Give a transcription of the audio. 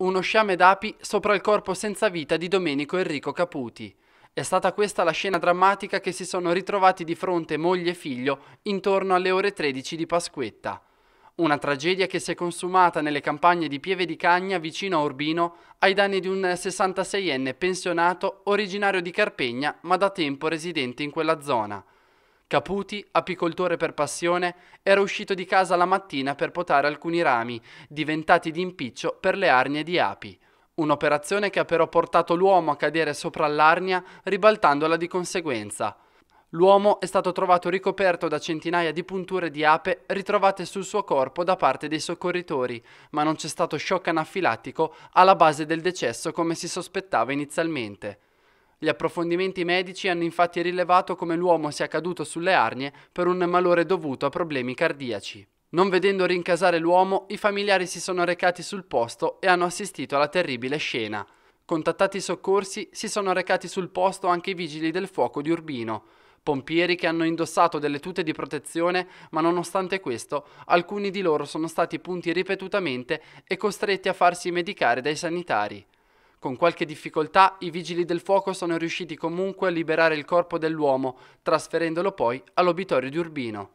Uno sciame d'api sopra il corpo senza vita di Domenico Enrico Caputi. È stata questa la scena drammatica che si sono ritrovati di fronte moglie e figlio intorno alle ore 13 di Pasquetta. Una tragedia che si è consumata nelle campagne di Pieve di Cagna vicino a Urbino ai danni di un 66enne pensionato originario di Carpegna ma da tempo residente in quella zona. Caputi, apicoltore per passione, era uscito di casa la mattina per potare alcuni rami, diventati di impiccio per le arnie di api. Un'operazione che ha però portato l'uomo a cadere sopra l'arnia, ribaltandola di conseguenza. L'uomo è stato trovato ricoperto da centinaia di punture di ape ritrovate sul suo corpo da parte dei soccorritori, ma non c'è stato shock anafilattico alla base del decesso come si sospettava inizialmente. Gli approfondimenti medici hanno infatti rilevato come l'uomo sia caduto sulle arnie per un malore dovuto a problemi cardiaci. Non vedendo rincasare l'uomo, i familiari si sono recati sul posto e hanno assistito alla terribile scena. Contattati i soccorsi, si sono recati sul posto anche i vigili del fuoco di Urbino, pompieri che hanno indossato delle tute di protezione, ma nonostante questo alcuni di loro sono stati punti ripetutamente e costretti a farsi medicare dai sanitari. Con qualche difficoltà i vigili del fuoco sono riusciti comunque a liberare il corpo dell'uomo, trasferendolo poi all'obitorio di Urbino.